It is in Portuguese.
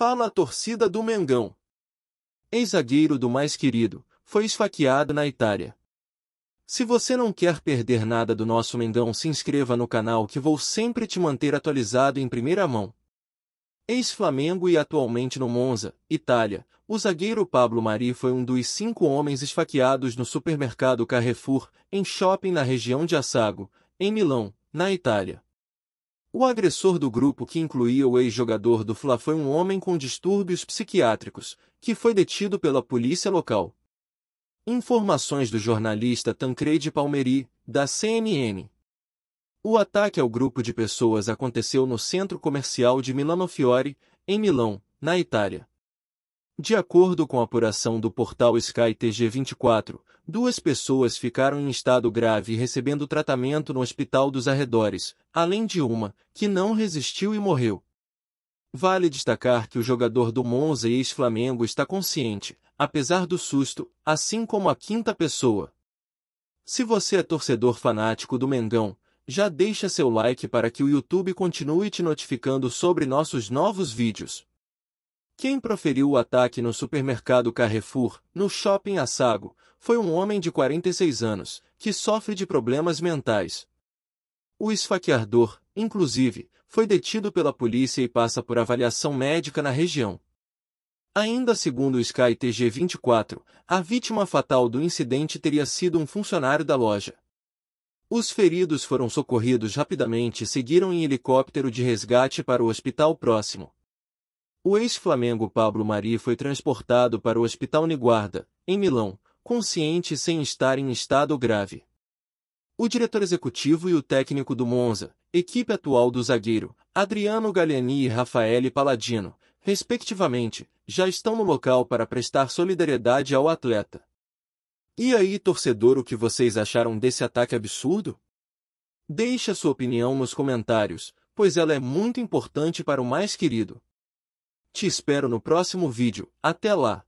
Fala a torcida do Mengão. Ex-zagueiro do mais querido, foi esfaqueado na Itália. Se você não quer perder nada do nosso Mengão, se inscreva no canal que vou sempre te manter atualizado em primeira mão. Ex-Flamengo e atualmente no Monza, Itália, o zagueiro Pablo Mari foi um dos cinco homens esfaqueados no supermercado Carrefour, em shopping na região de Assago, em Milão, na Itália. O agressor do grupo que incluía o ex-jogador do Fla foi um homem com distúrbios psiquiátricos, que foi detido pela polícia local. Informações do jornalista Tancredi Palmeri, da CNN. O ataque ao grupo de pessoas aconteceu no centro comercial de Milano Fiore, em Milão, na Itália. De acordo com a apuração do portal Sky TG24, duas pessoas ficaram em estado grave recebendo tratamento no hospital dos arredores, além de uma, que não resistiu e morreu. Vale destacar que o jogador do Monza e ex-Flamengo está consciente, apesar do susto, assim como a quinta pessoa. Se você é torcedor fanático do Mengão, já deixa seu like para que o YouTube continue te notificando sobre nossos novos vídeos. Quem proferiu o ataque no supermercado Carrefour, no shopping Assago, foi um homem de 46 anos, que sofre de problemas mentais. O esfaqueador, inclusive, foi detido pela polícia e passa por avaliação médica na região. Ainda segundo o Sky TG24, a vítima fatal do incidente teria sido um funcionário da loja. Os feridos foram socorridos rapidamente e seguiram em helicóptero de resgate para o hospital próximo. O ex-Flamengo Pablo Mari foi transportado para o Hospital Niguarda, em Milão, consciente e sem estar em estado grave. O diretor executivo e o técnico do Monza, equipe atual do zagueiro, Adriano Galliani e Rafael Paladino, respectivamente, já estão no local para prestar solidariedade ao atleta. E aí, torcedor, o que vocês acharam desse ataque absurdo? Deixe a sua opinião nos comentários, pois ela é muito importante para o mais querido, te espero no próximo vídeo. Até lá!